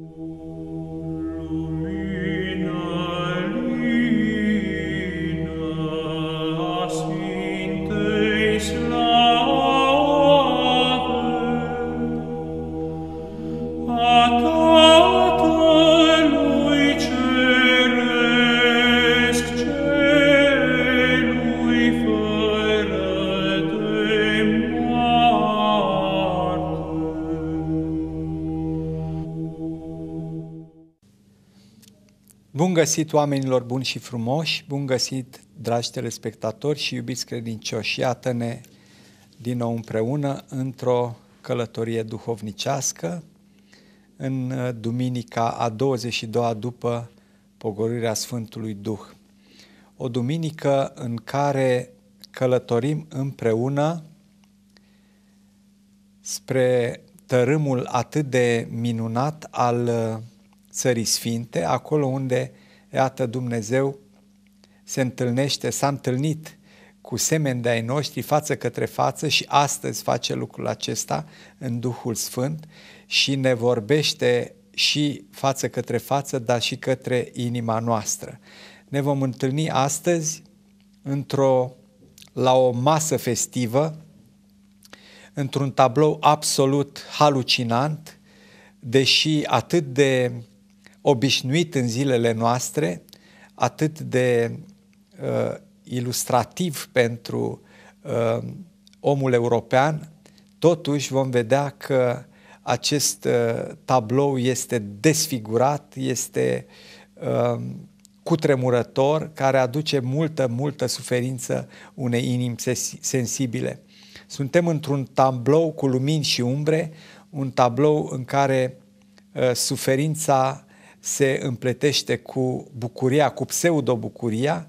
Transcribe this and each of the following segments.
Ooh. găsit oamenilor buni și frumoși, bun găsit dragi telespectatori și iubiți credincioși. Iată-ne din nou împreună într-o călătorie duhovnicească în duminica a 22-a după pogorirea Sfântului Duh. O duminică în care călătorim împreună spre tărâmul atât de minunat al Țării Sfinte, acolo unde Iată, Dumnezeu se întâlnește, s-a întâlnit cu semeni de ai noștri față către față și astăzi face lucrul acesta în Duhul Sfânt și ne vorbește și față către față, dar și către inima noastră. Ne vom întâlni astăzi într-o, la o masă festivă, într-un tablou absolut halucinant, deși atât de obișnuit în zilele noastre, atât de uh, ilustrativ pentru uh, omul european, totuși vom vedea că acest uh, tablou este desfigurat, este uh, cutremurător, care aduce multă, multă suferință unei inimi sensibile. Suntem într-un tablou cu lumini și umbre, un tablou în care uh, suferința se împletește cu bucuria, cu pseudo-bucuria,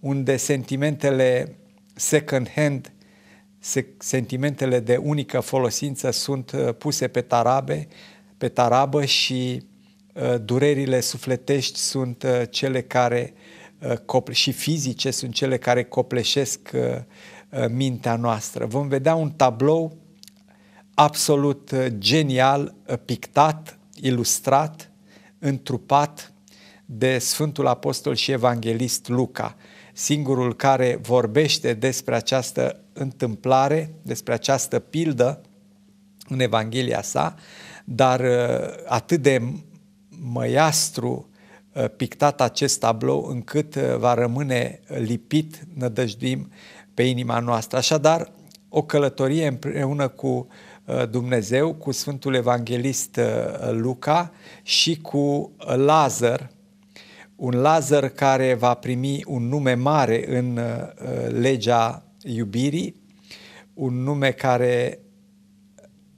unde sentimentele second-hand, sentimentele de unică folosință sunt uh, puse pe tarabe, pe tarabă și uh, durerile sufletești sunt uh, cele care și fizice sunt cele care copleșesc mintea noastră. Vom vedea un tablou absolut genial, pictat, ilustrat, întrupat de Sfântul Apostol și Evanghelist Luca, singurul care vorbește despre această întâmplare, despre această pildă în Evanghelia sa, dar uh, atât de măiastru uh, pictat acest tablou încât uh, va rămâne lipit, nădăjduim, pe inima noastră. Așadar, o călătorie împreună cu Uh, Dumnezeu cu Sfântul Evanghelist uh, Luca și cu Lazar, un Lazar care va primi un nume mare în uh, legea iubirii, un nume care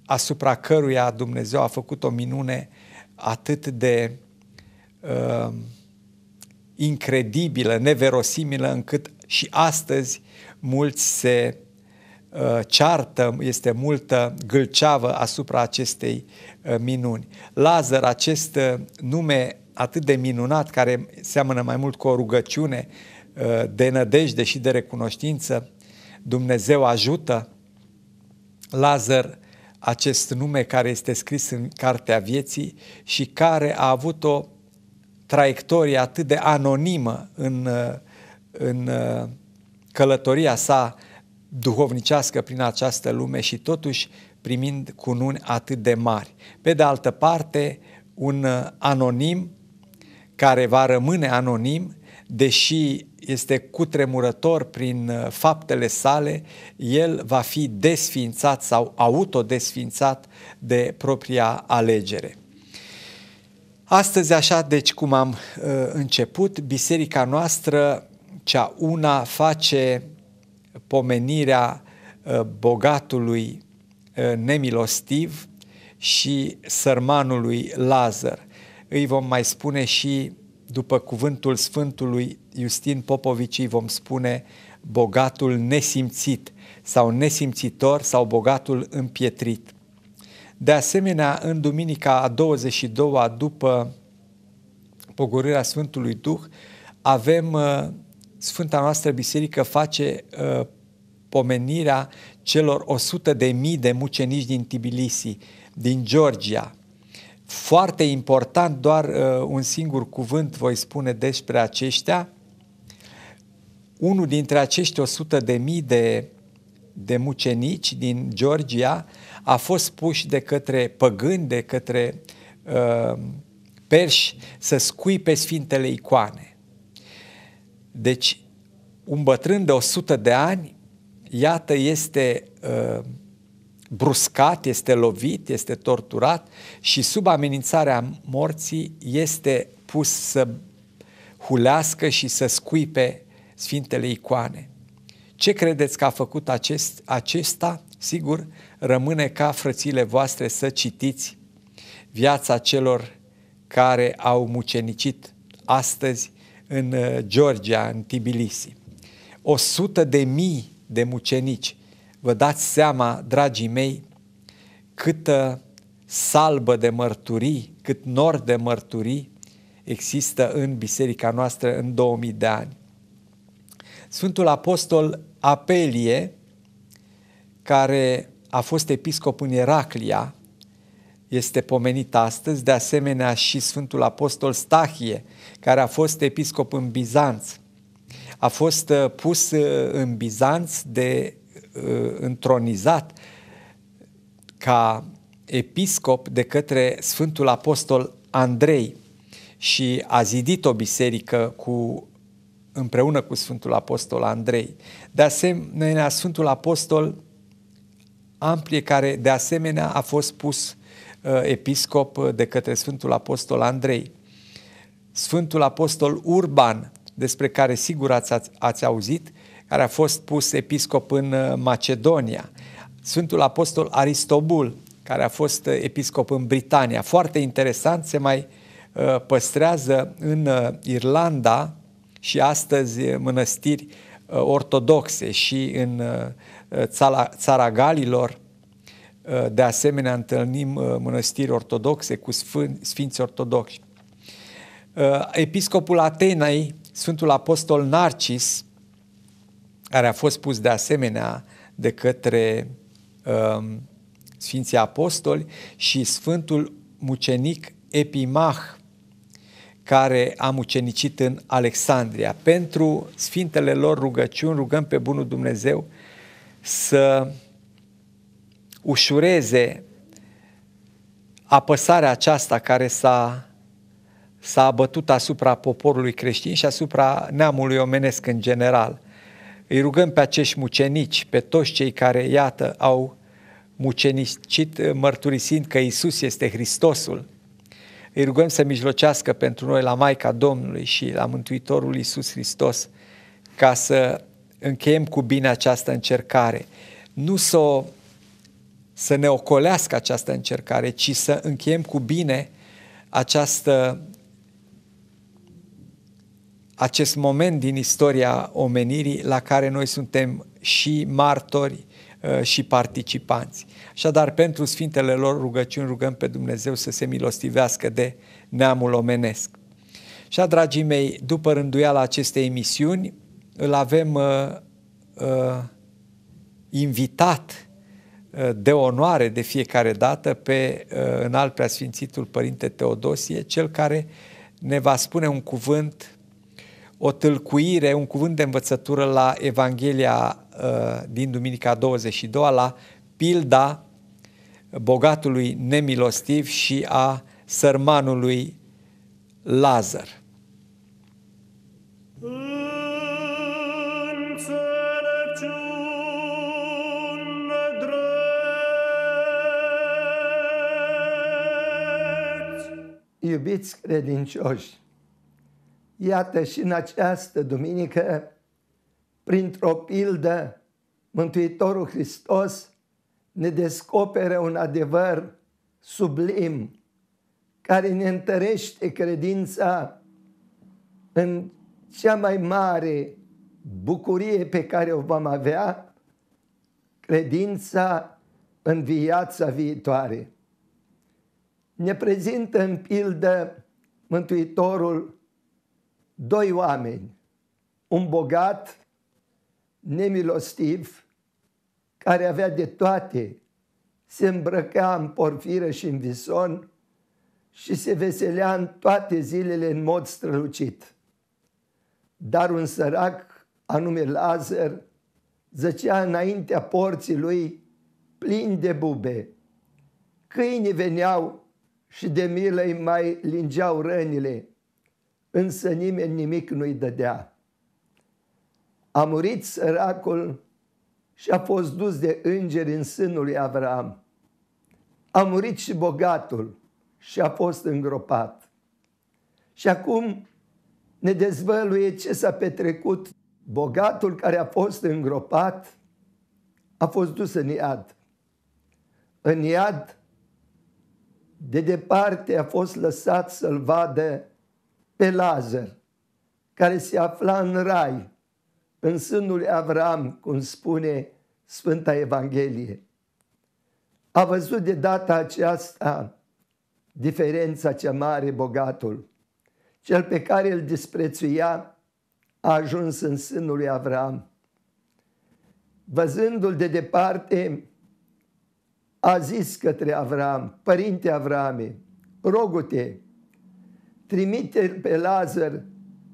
asupra căruia Dumnezeu a făcut o minune atât de uh, incredibilă, neverosimilă, încât și astăzi mulți se Uh, ceartă, este multă gâlceavă asupra acestei uh, minuni. Lazar, acest uh, nume atât de minunat, care seamănă mai mult cu o rugăciune de nădejde și de recunoștință, Dumnezeu ajută, Lazar, acest nume care este scris în Cartea Vieții și care a avut o traiectorie atât de anonimă în, în călătoria sa duhovnicească prin această lume și totuși primind cununi atât de mari. Pe de altă parte, un uh, anonim care va rămâne anonim, deși este cutremurător prin uh, faptele sale, el va fi desfințat sau autodesfințat de propria alegere. Astăzi, așa deci cum am uh, început, biserica noastră, cea una, face pomenirea uh, bogatului uh, nemilostiv și sărmanului Lazar. Îi vom mai spune și după cuvântul Sfântului Justin Popovici, îi vom spune bogatul nesimțit sau nesimțitor sau bogatul împietrit. De asemenea, în duminica a 22-a după pogorârea Sfântului Duh, avem uh, Sfânta noastră biserică face uh, pomenirea celor 100 de mii de mucenici din Tbilisi, din Georgia. Foarte important, doar uh, un singur cuvânt voi spune despre aceștia. Unul dintre acești 100 de mii de, de mucenici din Georgia a fost puși de către păgâni, de către uh, perși, să scui pe sfintele icoane. Deci, un bătrân de 100 de ani, iată, este uh, bruscat, este lovit, este torturat și sub amenințarea morții este pus să hulească și să scuipe Sfintele Icoane. Ce credeți că a făcut acest, acesta? Sigur, rămâne ca frățile voastre să citiți viața celor care au mucenicit astăzi în uh, Georgia, în Tbilisi. O sută de mii de mucenici. Vă dați seama, dragii mei, câtă salbă de mărturii, cât nor de mărturii există în biserica noastră în 2000 de ani. Sfântul Apostol Apelie, care a fost episcop în Eraclia, este pomenit astăzi, de asemenea și Sfântul Apostol Stahie, care a fost episcop în Bizanț. A fost uh, pus uh, în Bizanț de uh, întronizat ca episcop de către Sfântul Apostol Andrei și a zidit o biserică cu, împreună cu Sfântul Apostol Andrei. De asemenea, Sfântul Apostol Amplie, care de asemenea a fost pus Uh, episcop uh, de către Sfântul Apostol Andrei. Sfântul Apostol Urban, despre care sigur ați, ați auzit, care a fost pus episcop în uh, Macedonia. Sfântul Apostol Aristobul, care a fost episcop în Britania. Foarte interesant, se mai păstrează în Irlanda și astăzi mănăstiri ortodoxe și în țara, țara Galilor, Eh, de asemenea, întâlnim eh, mănăstiri ortodoxe cu sfinți ortodoxi. Eh, episcopul Atenei, Sfântul Apostol Narcis, care a fost pus de asemenea de către um, Sfinții Apostoli și Sfântul Mucenic Epimah, care a mucenicit în Alexandria. Pentru sfintele lor rugăciuni rugăm pe Bunul Dumnezeu să ușureze apăsarea aceasta care s-a, s-a abătut asupra poporului creștin și asupra neamului omenesc în general. Îi rugăm pe acești mucenici, pe toți cei care, iată, au mucenicit mărturisind că Isus este Hristosul. Îi rugăm să mijlocească pentru noi la Maica Domnului și la Mântuitorul Isus Hristos ca să încheiem cu bine această încercare. Nu să o să ne ocolească această încercare, ci să încheiem cu bine această, acest moment din istoria omenirii la care noi suntem și martori uh, și participanți. Așadar, pentru Sfintele lor rugăciuni rugăm pe Dumnezeu să se milostivească de neamul omenesc. Și, dragii mei, după rânduiala acestei emisiuni, îl avem uh, uh, invitat de onoare de fiecare dată pe uh, înalt preasfințitul Părinte Teodosie, cel care ne va spune un cuvânt, o tâlcuire, un cuvânt de învățătură la Evanghelia uh, din Duminica 22, la pilda bogatului nemilostiv și a sărmanului Lazar. Iubiți credincioși, iată și în această duminică, printr-o pildă, Mântuitorul Hristos ne descopere un adevăr sublim care ne întărește credința în cea mai mare bucurie pe care o vom avea, credința în viața viitoare ne prezintă în pildă Mântuitorul doi oameni, un bogat, nemilostiv, care avea de toate, se îmbrăca în porfiră și în vison și se veselea în toate zilele în mod strălucit. Dar un sărac, anume Lazar, zăcea înaintea porții lui plin de bube. Câinii veneau și de milă îi mai lingeau rănile, însă nimeni nimic nu-i dădea. A murit săracul și a fost dus de îngeri în sânul lui Avram. A murit și bogatul și a fost îngropat. Și acum ne dezvăluie ce s-a petrecut. Bogatul care a fost îngropat a fost dus în iad. În iad de departe a fost lăsat să-l vadă pe Lazar, care se afla în rai, în sânul Avram, cum spune Sfânta Evanghelie. A văzut de data aceasta diferența cea mare bogatul. Cel pe care îl disprețuia a ajuns în sânul lui Avram. Văzându-l de departe, a zis către Avram, Părinte Avrame, rogu-te, trimite pe Lazar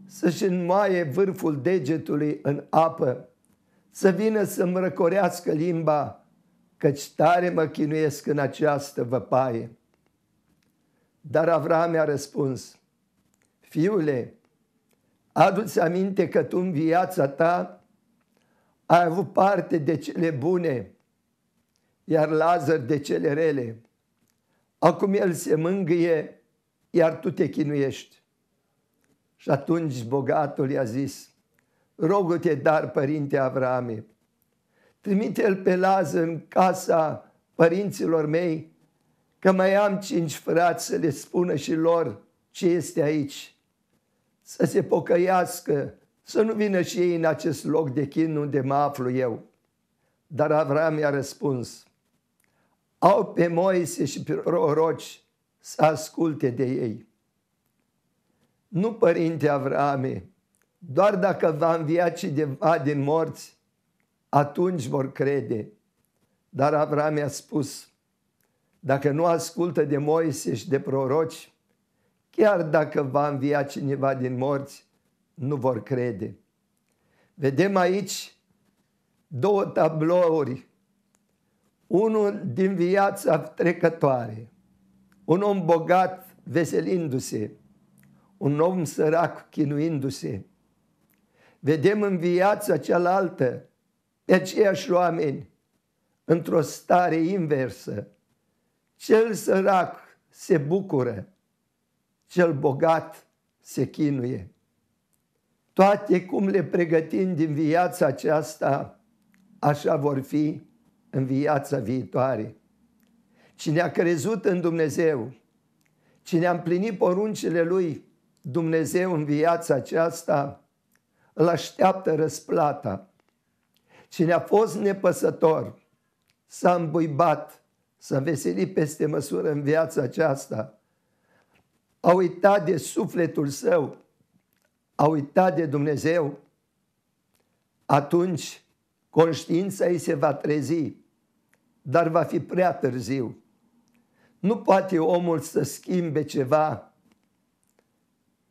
să-și înmoaie vârful degetului în apă, să vină să-mi răcorească limba, căci tare mă chinuiesc în această văpaie. Dar Avram a răspuns, Fiule, adu-ți aminte că tu în viața ta ai avut parte de cele bune iar Lazar de cele rele. Acum el se mângâie, iar tu te chinuiești. Și atunci bogatul i-a zis, rogă-te dar, părinte Avrame, trimite-l pe Lazar în casa părinților mei, că mai am cinci frați să le spună și lor ce este aici, să se pocăiască, să nu vină și ei în acest loc de chin unde mă aflu eu. Dar Avram i-a răspuns, au pe Moise și pe proroci să asculte de ei. Nu, părinte Avrame, doar dacă va învia cineva din morți, atunci vor crede. Dar Avrame a spus, dacă nu ascultă de Moise și de proroci, chiar dacă va învia cineva din morți, nu vor crede. Vedem aici două tablouri unul din viața trecătoare, un om bogat veselindu-se, un om sărac chinuindu-se. Vedem în viața cealaltă pe aceiași oameni într-o stare inversă. Cel sărac se bucură, cel bogat se chinuie. Toate cum le pregătim din viața aceasta, așa vor fi în viața viitoare. Cine a crezut în Dumnezeu, cine a împlinit poruncile lui Dumnezeu în viața aceasta, îl așteaptă răsplata. Cine a fost nepăsător, s-a îmbuibat, s-a veselit peste măsură în viața aceasta, a uitat de sufletul său, a uitat de Dumnezeu, atunci conștiința ei se va trezi dar va fi prea târziu. Nu poate omul să schimbe ceva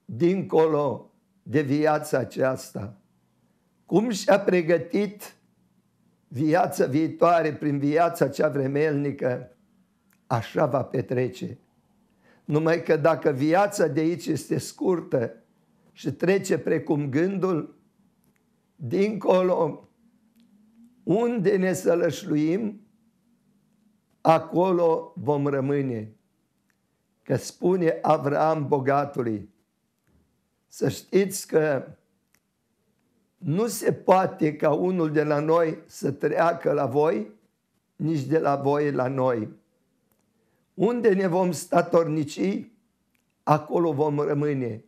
dincolo de viața aceasta. Cum și-a pregătit viața viitoare prin viața cea vremelnică, așa va petrece. Numai că dacă viața de aici este scurtă și trece precum gândul, dincolo unde ne sălășluim, acolo vom rămâne. Că spune Avram bogatului, să știți că nu se poate ca unul de la noi să treacă la voi, nici de la voi la noi. Unde ne vom statornici, acolo vom rămâne.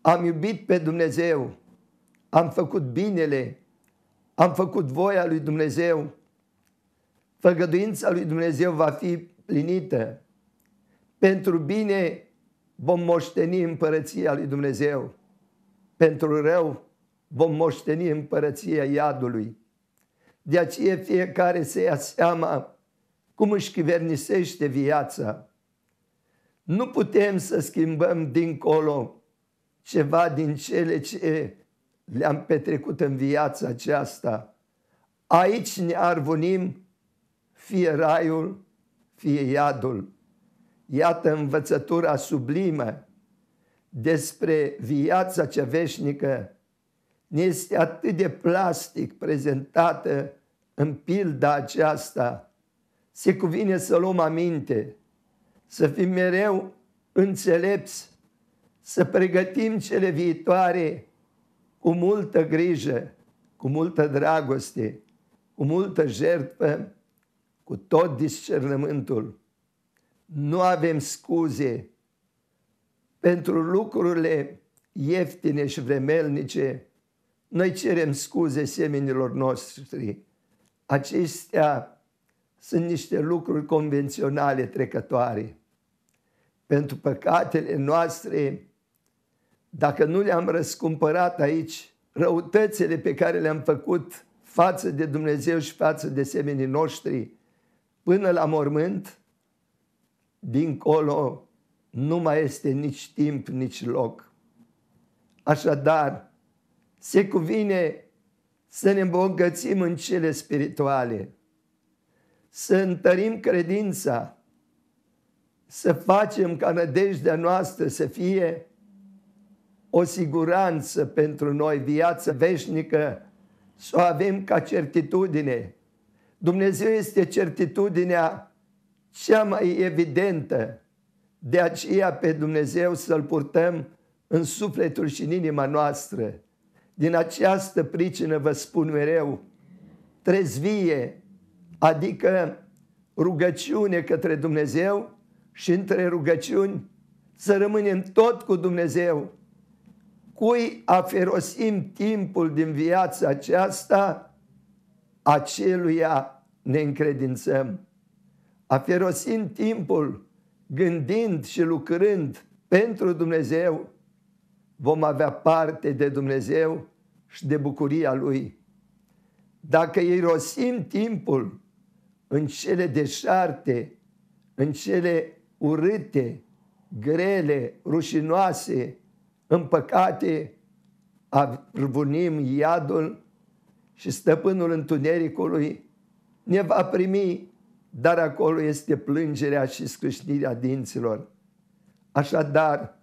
Am iubit pe Dumnezeu, am făcut binele, am făcut voia lui Dumnezeu, făgăduința lui Dumnezeu va fi plinită. Pentru bine vom moșteni împărăția lui Dumnezeu. Pentru rău vom moșteni împărăția iadului. De aceea fiecare se ia seama cum își chivernisește viața. Nu putem să schimbăm dincolo ceva din cele ce le-am petrecut în viața aceasta. Aici ne arvunim fie raiul, fie iadul. Iată învățătura sublimă despre viața cea veșnică ne este atât de plastic prezentată în pilda aceasta. Se cuvine să luăm aminte, să fim mereu înțelepți, să pregătim cele viitoare cu multă grijă, cu multă dragoste, cu multă jertfă cu tot discernământul. Nu avem scuze pentru lucrurile ieftine și vremelnice. Noi cerem scuze seminilor noștri. Acestea sunt niște lucruri convenționale trecătoare. Pentru păcatele noastre, dacă nu le-am răscumpărat aici, răutățile pe care le-am făcut față de Dumnezeu și față de seminii noștri, până la mormânt, dincolo nu mai este nici timp, nici loc. Așadar, se cuvine să ne îmbogățim în cele spirituale, să întărim credința, să facem ca nădejdea noastră să fie o siguranță pentru noi, viață veșnică, să o avem ca certitudine, Dumnezeu este certitudinea cea mai evidentă. De aceea pe Dumnezeu să-L purtăm în sufletul și în inima noastră. Din această pricină vă spun mereu, trezvie, adică rugăciune către Dumnezeu și între rugăciuni să rămânem tot cu Dumnezeu. Cui aferosim timpul din viața aceasta, aceluia ne încredințăm. Aferosind timpul, gândind și lucrând pentru Dumnezeu, vom avea parte de Dumnezeu și de bucuria Lui. Dacă rosim timpul în cele deșarte, în cele urâte, grele, rușinoase, în păcate, avunim iadul și stăpânul întunericului ne va primi, dar acolo este plângerea și scrâșnirea dinților. Așadar,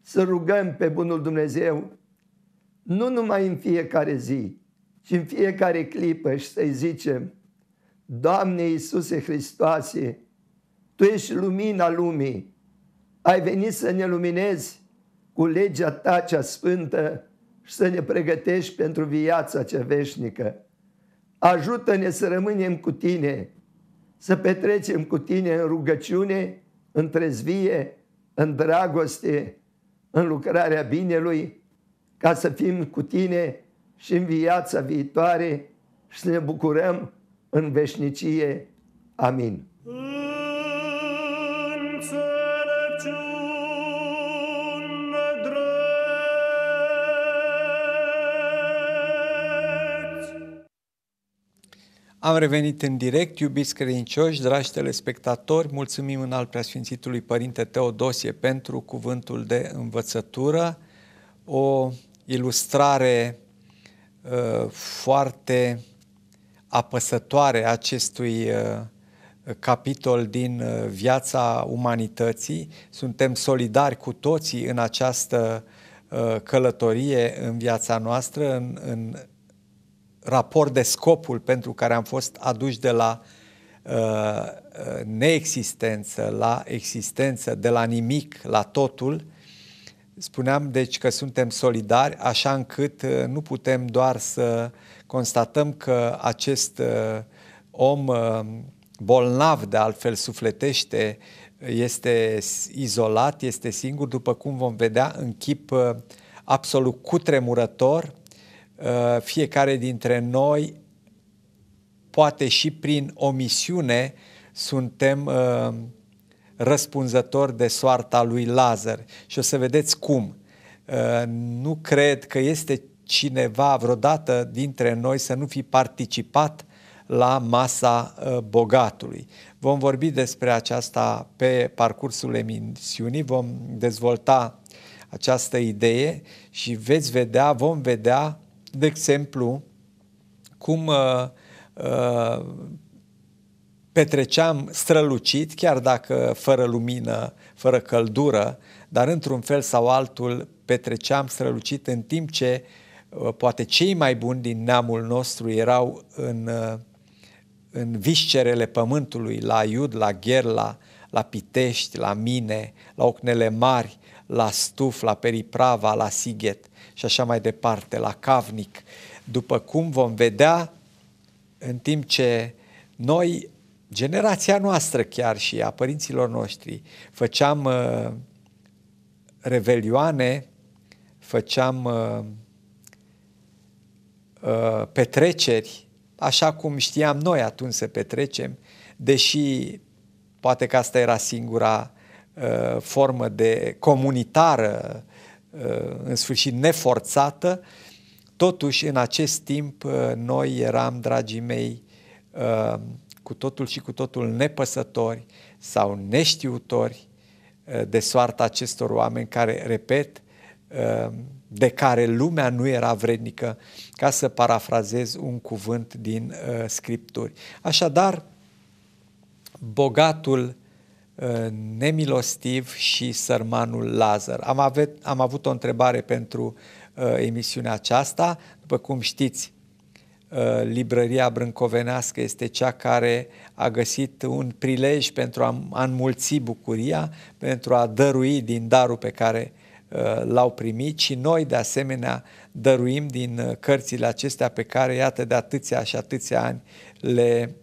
să rugăm pe Bunul Dumnezeu nu numai în fiecare zi, ci în fiecare clipă și să-i zicem, Doamne Iisuse Hristoase, Tu ești lumina lumii, ai venit să ne luminezi cu legea Ta cea sfântă și să ne pregătești pentru viața cea veșnică. Ajută-ne să rămânem cu tine, să petrecem cu tine în rugăciune, în trezvie, în dragoste, în lucrarea binelui, ca să fim cu tine și în viața viitoare și să ne bucurăm în veșnicie. Amin. Înțelepciune. Am revenit în direct, iubiți credincioși, dragi telespectatori, mulțumim în al preasfințitului Părinte Teodosie pentru cuvântul de învățătură, o ilustrare uh, foarte apăsătoare acestui uh, capitol din uh, viața umanității. Suntem solidari cu toții în această uh, călătorie în viața noastră, în, în raport de scopul pentru care am fost aduși de la uh, uh, neexistență la existență, de la nimic la totul, spuneam deci că suntem solidari, așa încât uh, nu putem doar să constatăm că acest om bolnav de altfel sufletește este izolat, este singur, după cum vom vedea în chip absolut cutremurător, Uh, fiecare dintre noi, poate și prin omisiune, suntem uh, răspunzători de soarta lui Lazar. Și o să vedeți cum. Uh, nu cred că este cineva vreodată dintre noi să nu fi participat la masa bogatului. Vom vorbi despre aceasta pe parcursul emisiunii, vom dezvolta această idee și veți vedea, vom vedea de exemplu, cum uh, uh, petreceam strălucit, chiar dacă fără lumină, fără căldură, dar într-un fel sau altul petreceam strălucit în timp ce uh, poate cei mai buni din neamul nostru erau în, uh, în viscerele pământului, la Iud, la Gherla, la Pitești, la Mine, la Ocnele Mari, la Stuf, la Periprava, la Sighet – și așa mai departe, la cavnic, după cum vom vedea în timp ce noi, generația noastră chiar și a părinților noștri, făceam uh, revelioane, făceam uh, uh, petreceri, așa cum știam noi atunci să petrecem, deși poate că asta era singura uh, formă de comunitară uh, în sfârșit neforțată, totuși în acest timp uh, noi eram, dragii mei, uh, cu totul și cu totul nepăsători sau neștiutori uh, de soarta acestor oameni care, repet, de care lumea nu era vrednică, ca să parafrazez un cuvânt din Scripturi. Așadar, bogatul Uh, nemilostiv și sărmanul Lazar. Am, avet, am avut o întrebare pentru uh, emisiunea aceasta. După cum știți, uh, librăria Brâncovenească este cea care a găsit un prilej pentru a, a înmulți bucuria, pentru a dărui din darul pe care uh, l-au primit și noi de asemenea dăruim din uh, cărțile acestea pe care, iată, de atâția și atâția ani le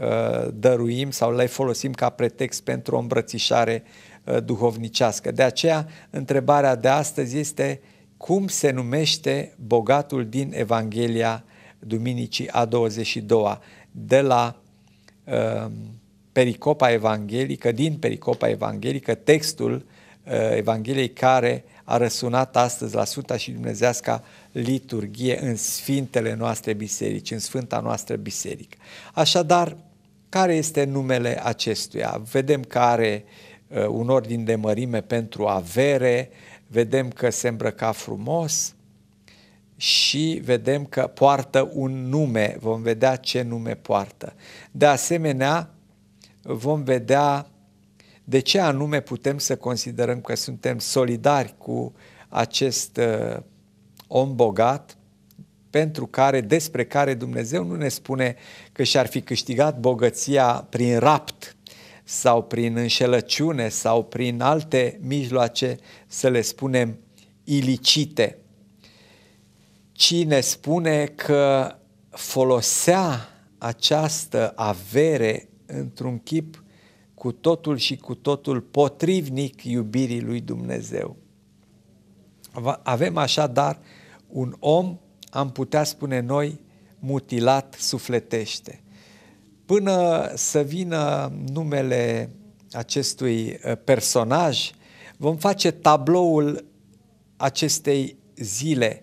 Uh, dăruim sau le folosim ca pretext pentru o îmbrățișare uh, duhovnicească. De aceea, întrebarea de astăzi este cum se numește bogatul din Evanghelia Duminicii a 22-a, de la uh, pericopa evanghelică, din pericopa evanghelică, textul uh, Evangheliei care a răsunat astăzi la Sfânta și Dumnezească liturghie în sfintele noastre biserici, în sfânta noastră biserică. Așadar, care este numele acestuia? Vedem că are uh, un ordin de mărime pentru avere, vedem că se îmbrăca frumos și vedem că poartă un nume, vom vedea ce nume poartă. De asemenea, vom vedea de ce anume putem să considerăm că suntem solidari cu acest uh, om bogat pentru care, despre care Dumnezeu nu ne spune că și-ar fi câștigat bogăția prin rapt sau prin înșelăciune sau prin alte mijloace, să le spunem, ilicite, ci ne spune că folosea această avere într-un chip cu totul și cu totul potrivnic iubirii lui Dumnezeu. Avem așadar un om, am putea spune noi, mutilat sufletește. Până să vină numele acestui ă, personaj, vom face tabloul acestei zile,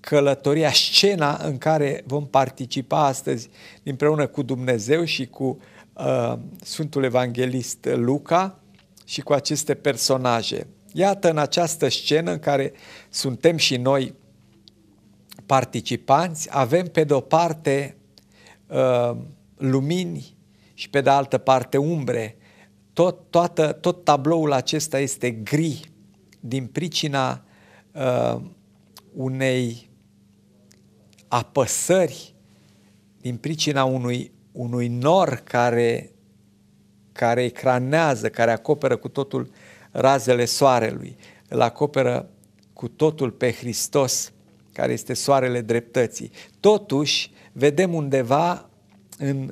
călătoria, scena în care vom participa astăzi împreună cu Dumnezeu și cu uh, Sfântul Evanghelist Luca și cu aceste personaje. Iată în această scenă în care suntem și noi participanți, avem pe de o parte uh, lumini și pe de altă parte umbre. Tot, toată, tot tabloul acesta este gri din pricina uh, unei apăsări, din pricina unui, unui nor care, care ecranează, care acoperă cu totul razele soarelui, îl acoperă cu totul pe Hristos care este soarele dreptății. Totuși, vedem undeva în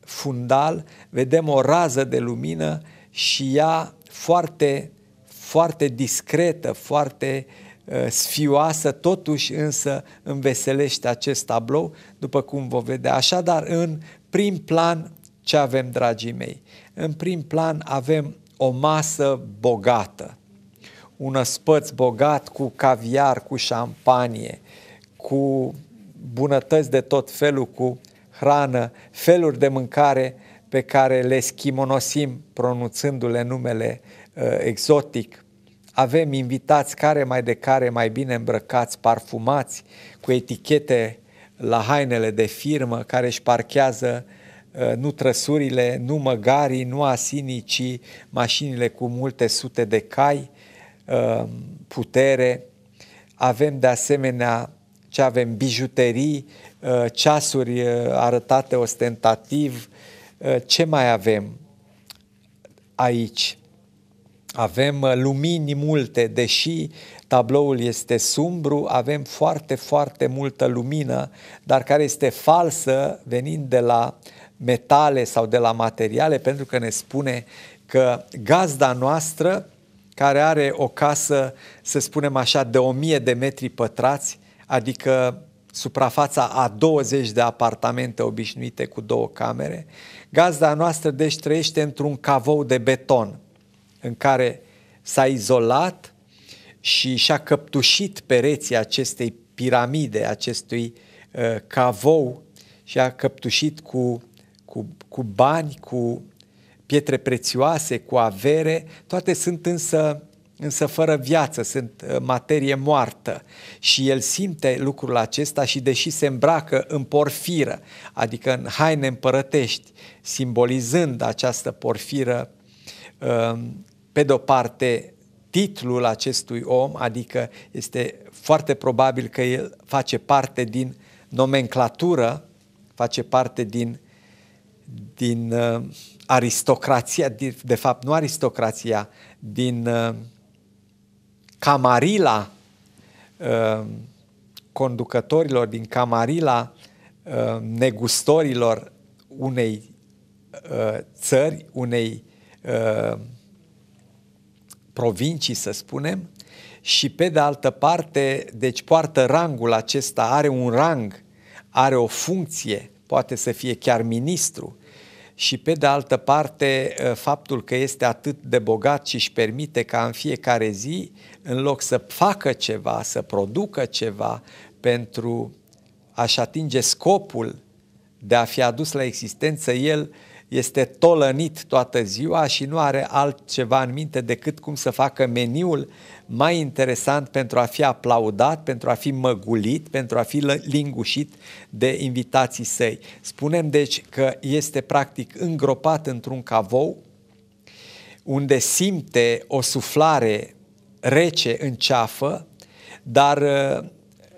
fundal, vedem o rază de lumină și ea foarte, foarte discretă, foarte uh, sfioasă, totuși însă înveselește acest tablou, după cum vă vedea. Așadar, în prim plan, ce avem, dragii mei? În prim plan avem o masă bogată, un spăț bogat cu caviar, cu șampanie, cu bunătăți de tot felul, cu hrană, feluri de mâncare pe care le schimonosim pronunțându-le numele uh, exotic. Avem invitați care mai de care mai bine îmbrăcați, parfumați, cu etichete la hainele de firmă, care își parchează uh, nu trăsurile, nu măgarii, nu asinii, ci mașinile cu multe sute de cai. Um, putere, avem de asemenea ce avem, bijuterii, uh, ceasuri uh, arătate ostentativ, uh, ce mai avem aici? Avem lumini multe, deși tabloul este sumbru, avem foarte, foarte multă lumină, dar care este falsă venind de la metale sau de la materiale, pentru că ne spune că gazda noastră care are o casă, să spunem așa, de 1000 de metri pătrați, adică suprafața a 20 de apartamente obișnuite cu două camere, gazda noastră deci trăiește într-un cavou de beton în care s-a izolat și și-a căptușit pereții acestei piramide, acestui uh, cavou și a căptușit cu, cu, cu bani, cu pietre prețioase, cu avere, toate sunt însă, însă fără viață, sunt uh, materie moartă. Și el simte lucrul acesta și deși se îmbracă în porfiră, adică în haine împărătești, simbolizând această porfiră, uh, pe de-o parte titlul acestui om, adică este foarte probabil că el face parte din nomenclatură, face parte din, din uh, aristocrația, de fapt nu aristocrația, din uh, camarila uh, conducătorilor, din camarila uh, negustorilor unei țări, unei provincii, să spunem, și pe de altă parte, deci poartă rangul acesta, are un rang, are o funcție, poate să fie chiar ministru, și pe de altă parte ă, faptul că este atât de bogat și își permite ca în fiecare zi, în loc să facă ceva, să producă ceva pentru a-și atinge scopul de a fi adus la existență, el este tolănit toată ziua și nu are altceva în minte decât cum să facă meniul mai interesant pentru a fi aplaudat, pentru a fi măgulit, pentru a fi lingușit de invitații săi. Spunem deci că este practic îngropat într-un cavou unde simte o suflare rece în ceafă, dar uh,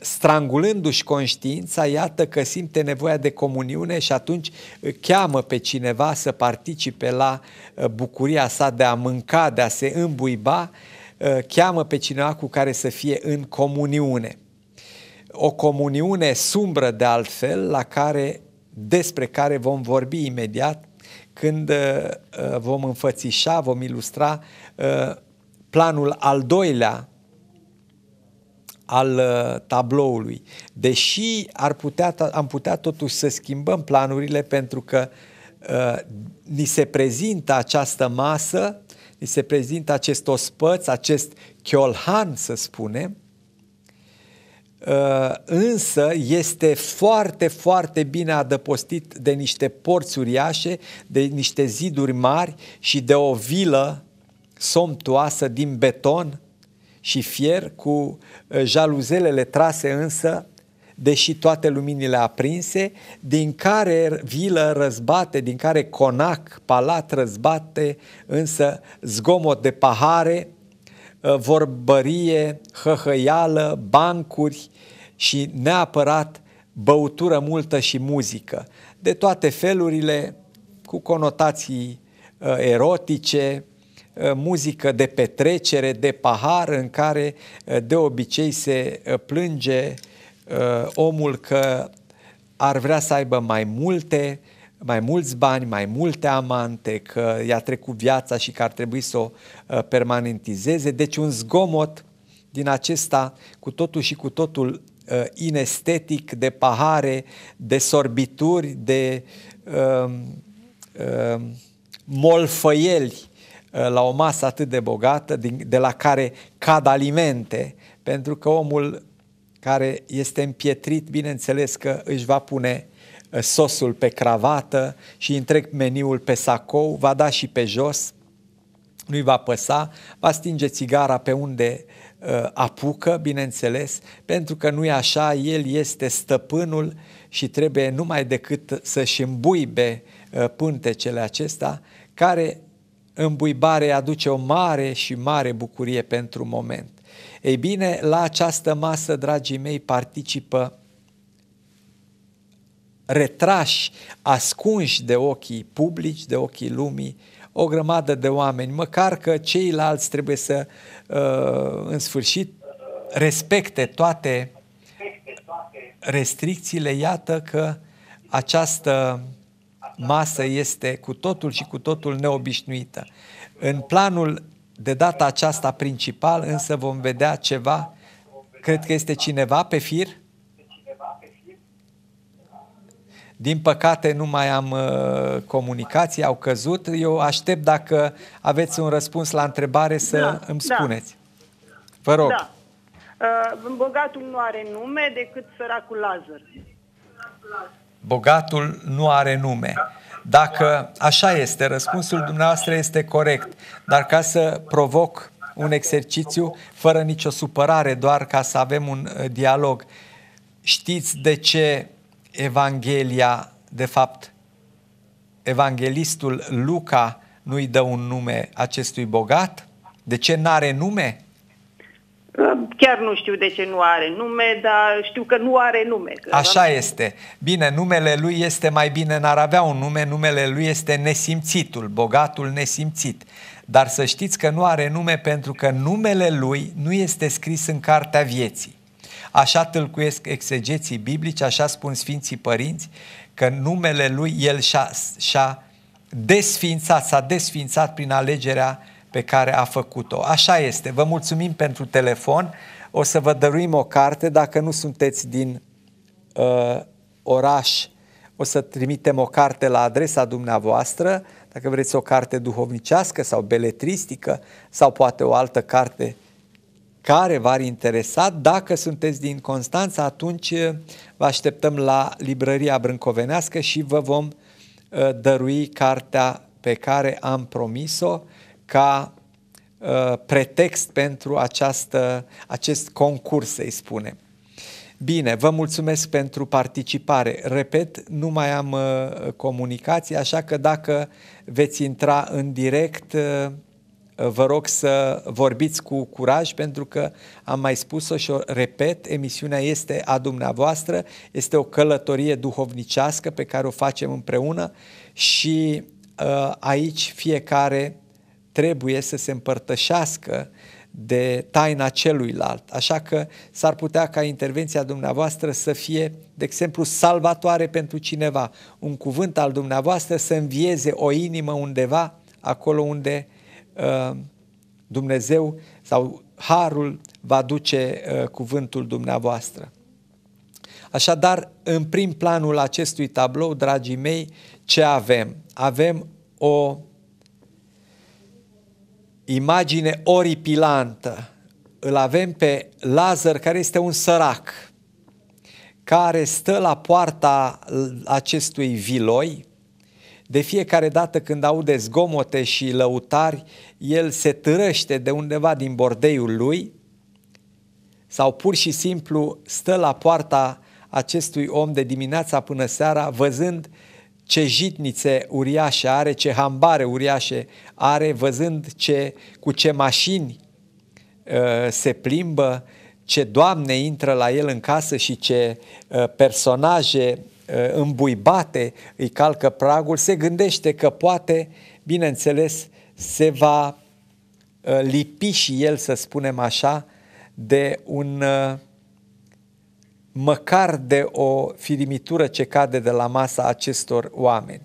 strangulându-și conștiința, iată că simte nevoia de comuniune și atunci uh, cheamă pe cineva să participe la uh, bucuria sa de a mânca, de a se îmbuiba Uh, cheamă pe cineva cu care să fie în comuniune. O comuniune sumbră de altfel, la care, despre care vom vorbi imediat când uh, uh, vom înfățișa, vom ilustra planul al doilea al tabloului. Deși ar putea, am putea totuși să schimbăm planurile pentru că uh, ni se prezintă această masă ni se prezintă acest ospăț, acest chiolhan, să spunem, uh, însă este foarte, foarte bine adăpostit de niște porți uriașe, de niște ziduri mari și de o vilă somptuoasă din beton și fier cu uh, jaluzelele trase însă deși toate luminile aprinse, din care vilă răzbate, din care conac, palat răzbate, însă zgomot de pahare, ă, vorbărie, hăhăială, bancuri și neapărat băutură multă și muzică, de toate felurile, cu conotații ă, erotice, ă, muzică de petrecere, de pahar, în care de obicei se plânge uh, omul că ar vrea să aibă mai multe, mai mulți bani, mai multe amante, că i-a trecut viața și că ar trebui să o uh, permanentizeze. Deci un zgomot din acesta cu totul și cu totul uh, inestetic, de pahare, de sorbituri, de um, um, uh, uh, molfăieli la o masă atât de bogată, din, de la care cad alimente, pentru că omul care este împietrit, bineînțeles că își va pune uh, sosul pe cravată și întreg meniul pe sacou, va da și pe jos, nu-i va păsa, va stinge țigara pe unde uh, apucă, bineînțeles, pentru că nu-i așa, el este stăpânul și trebuie numai decât să-și îmbuibe uh, pântecele acesta, care îmbuibare aduce o mare și mare bucurie pentru moment. Ei bine, la această masă, dragii mei, participă retrași, ascunși de ochii publici, de ochii lumii, o grămadă de oameni, măcar că ceilalți trebuie să, uh, în sfârșit, respecte toate restricțiile. Iată că această masă este cu totul și cu totul neobișnuită. În planul de data aceasta principal, însă vom vedea ceva. Cred că este cineva pe fir. Din păcate nu mai am uh, comunicații, au căzut. Eu aștept dacă aveți un răspuns la întrebare să da, îmi da. spuneți. Da. Vă rog. Da. Uh, bogatul nu are nume decât săracul Lazar. Bogatul nu are nume. Da. Dacă așa este, răspunsul dumneavoastră este corect, dar ca să provoc un exercițiu fără nicio supărare, doar ca să avem un uh, dialog. Știți de ce Evanghelia, de fapt, evanghelistul Luca nu-i dă un nume acestui bogat? De ce n-are nume? Chiar nu știu de ce nu are nume, dar știu că nu are nume. Așa este. Bine, numele lui este mai bine, n-ar avea un nume, numele lui este nesimțitul, bogatul nesimțit. Dar să știți că nu are nume pentru că numele lui nu este scris în cartea vieții. Așa tâlcuiesc exegeții biblici, așa spun Sfinții Părinți, că numele lui el și-a, și-a desfințat, s-a desfințat prin alegerea pe care a făcut-o. Așa este. Vă mulțumim pentru telefon. O să vă dăruim o carte dacă nu sunteți din uh, oraș. O să trimitem o carte la adresa dumneavoastră, dacă vreți o carte duhovnicească sau beletristică sau poate o altă carte care v-ar interesa. Dacă sunteți din Constanța, atunci uh, vă așteptăm la librăria Brâncovenească și vă vom uh, dărui cartea pe care am promis-o ca uh, pretext pentru această, acest concurs, să-i spunem. Bine, vă mulțumesc pentru participare. Repet, nu mai am uh, comunicații, așa că dacă veți intra în direct, uh, vă rog să vorbiți cu curaj, pentru că am mai spus-o și o repet, emisiunea este a dumneavoastră, este o călătorie duhovnicească pe care o facem împreună și uh, aici fiecare trebuie să se împărtășească de taina celuilalt. Așa că s-ar putea ca intervenția dumneavoastră să fie, de exemplu, salvatoare pentru cineva. Un cuvânt al dumneavoastră să învieze o inimă undeva, acolo unde uh, Dumnezeu sau Harul va duce uh, cuvântul dumneavoastră. Așadar, în prim planul acestui tablou, dragii mei, ce avem? Avem o imagine oripilantă. Îl avem pe Lazar, care este un sărac, care stă la poarta acestui viloi. De fiecare dată când aude zgomote și lăutari, el se târăște de undeva din bordeiul lui sau pur și simplu stă la poarta acestui om de dimineața până seara, văzând uh, ce jitnițe uriașe are, ce hambare uriașe are, văzând ce, cu ce mașini uh, se plimbă, ce doamne intră la el în casă și ce uh, personaje uh, îmbuibate îi calcă pragul, se gândește că poate, bineînțeles, se va uh, lipi și el, să spunem așa, de un uh, măcar de o firimitură ce cade de la masa acestor oameni.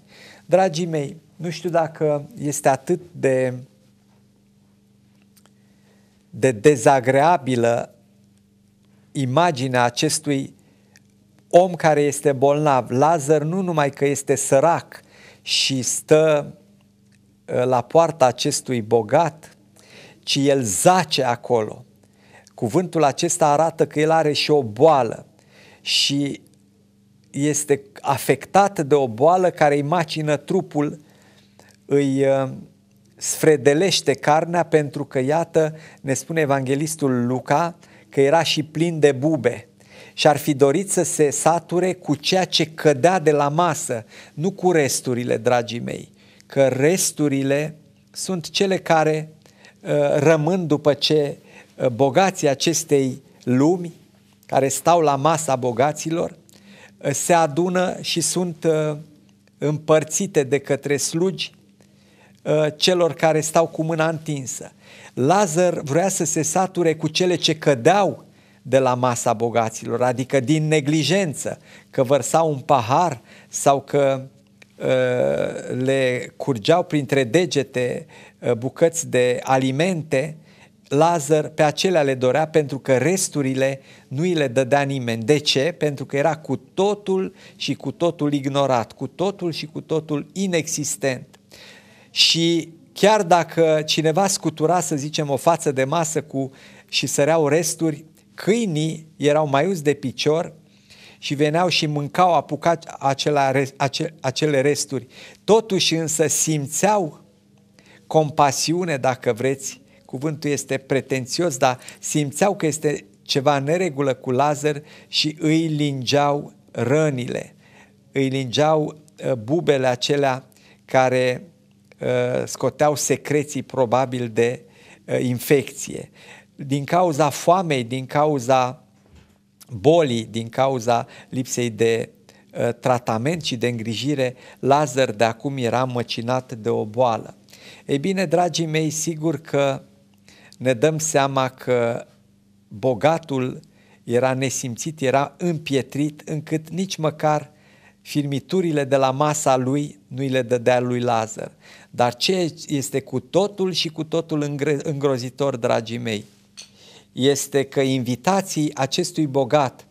Dragii mei, nu știu dacă este atât de, de dezagreabilă imaginea acestui om care este bolnav. Lazar nu numai că este sărac și stă ă, la poarta acestui bogat, ci el zace acolo. Cuvântul acesta arată că el are și o boală și este afectat de o boală care îi macină trupul, îi uh, sfredelește carnea pentru că, iată, ne spune evanghelistul Luca că era și plin de bube și ar fi dorit să se sature cu ceea ce cădea de la masă, nu cu resturile, dragii mei, că resturile sunt cele care uh, rămân după ce uh, bogații acestei lumi care stau la masa bogaților eh, se adună și sunt eh, împărțite de către slugi eh, celor care stau cu mâna întinsă. Lazar vrea să se sature cu cele ce cădeau de la masa bogaților, adică din neglijență, că vărsau un pahar sau că le curgeau printre degete bucăți de alimente Lazar pe acelea le dorea pentru că resturile nu îi le dădea nimeni. De ce? Pentru că era cu totul și cu totul ignorat, cu totul și cu totul inexistent. Și chiar dacă cineva scutura, să zicem, o față de masă cu și săreau resturi, câinii erau mai uzi de picior și veneau și mâncau apucat acela, ace, acele resturi. Totuși însă simțeau compasiune, dacă vreți, cuvântul este pretențios, dar simțeau că este ceva în neregulă cu Lazar și îi lingeau rănile, îi lingeau uh, bubele acelea care uh, scoteau secreții probabil de uh, infecție. Din cauza foamei, din cauza bolii, din cauza lipsei de tratament și de îngrijire, Lazar de acum era măcinat de o boală. Ei bine, dragii mei, sigur că ne dăm seama că bogatul era nesimțit, era împietrit, încât nici măcar firmiturile de la masa lui nu îi le dădea lui Lazar. Dar ce este cu totul și cu totul îngrozitor, dragii mei, este că invitații acestui bogat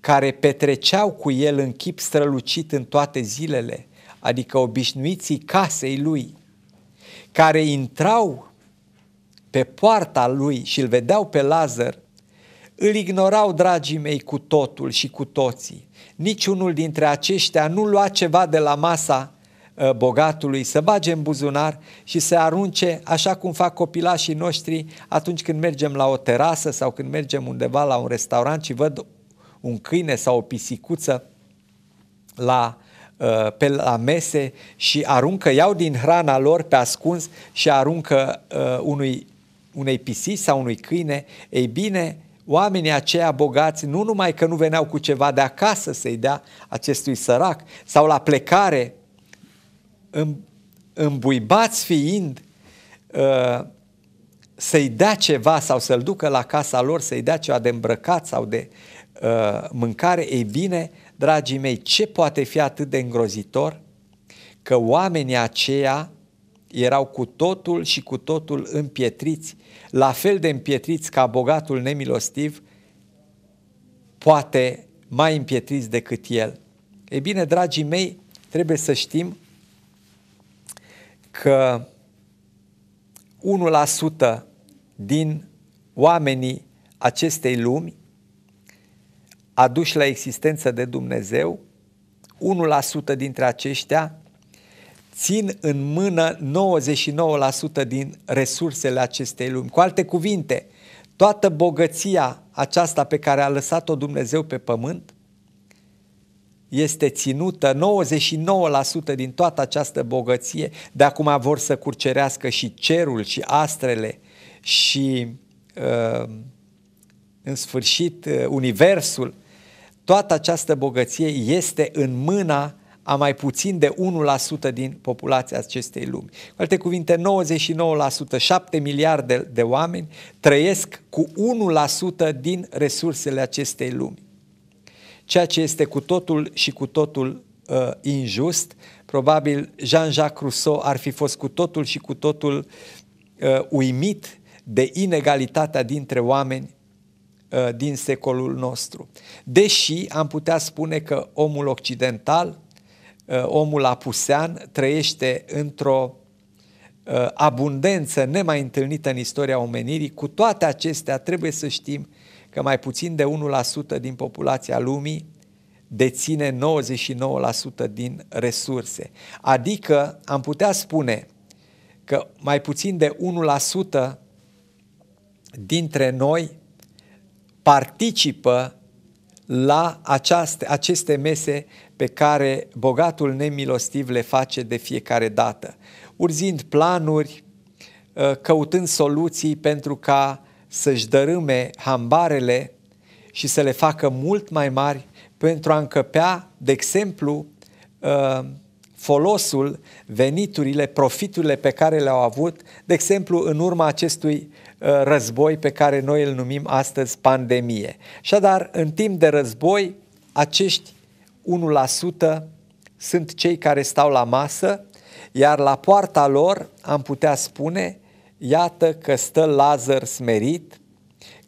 care petreceau cu el în chip strălucit în toate zilele, adică obișnuiții casei lui, care intrau pe poarta lui și îl vedeau pe Lazar, îl ignorau, dragii mei, cu totul și cu toții. Niciunul dintre aceștia nu lua ceva de la masa ă, bogatului, să bage în buzunar și să arunce așa cum fac copilașii noștri atunci când mergem la o terasă sau când mergem undeva la un restaurant și văd un câine sau o pisicuță la, ă, pe la mese și aruncă, iau din hrana lor pe ascuns și aruncă ă, unui unei pisici sau unui câine, ei bine, oamenii aceia bogați nu numai că nu veneau cu ceva de acasă să-i dea acestui sărac, sau la plecare, îmbuibați fiind, ă, să-i dea ceva sau să-l ducă la casa lor, să-i dea ceva de îmbrăcat sau de ă, mâncare, ei bine, dragii mei, ce poate fi atât de îngrozitor? Că oamenii aceia erau cu totul și cu totul împietriți la fel de împietriți ca bogatul nemilostiv, poate mai împietriți decât el. Ei bine, dragii mei, trebuie să știm că 1% din oamenii acestei lumi aduși la existență de Dumnezeu, 1% dintre aceștia țin în mână 99% din resursele acestei lumi. Cu alte cuvinte, toată bogăția aceasta pe care a lăsat-o Dumnezeu pe pământ este ținută 99% din toată această bogăție. De acum vor să curcerească și cerul și astrele și uh, în sfârșit uh, universul. Toată această bogăție este în mâna a mai puțin de 1% din populația acestei lumi. Cu alte cuvinte, 99%, 7 miliarde de oameni trăiesc cu 1% din resursele acestei lumi. Ceea ce este cu totul și cu totul uh, injust, probabil Jean-Jacques Rousseau ar fi fost cu totul și cu totul uh, uimit de inegalitatea dintre oameni uh, din secolul nostru. Deși am putea spune că omul occidental, Uh, omul apusean trăiește într-o uh, abundență nemai întâlnită în istoria omenirii. Cu toate acestea, trebuie să știm că mai puțin de 1% din populația lumii deține 99% din resurse. Adică am putea spune că mai puțin de 1% dintre noi participă la aceaste, aceste mese pe care bogatul nemilostiv le face de fiecare dată, urzind planuri, ă, căutând soluții pentru ca să-și dărâme hambarele și să le facă mult mai mari pentru a încăpea, de exemplu, ă, folosul, veniturile, profiturile pe care le-au avut, de exemplu, în urma acestui ă, război pe care noi îl numim astăzi pandemie. Așadar, în timp de război, acești 1% sunt cei care stau la masă, iar la poarta lor am putea spune, iată că stă Lazar smerit,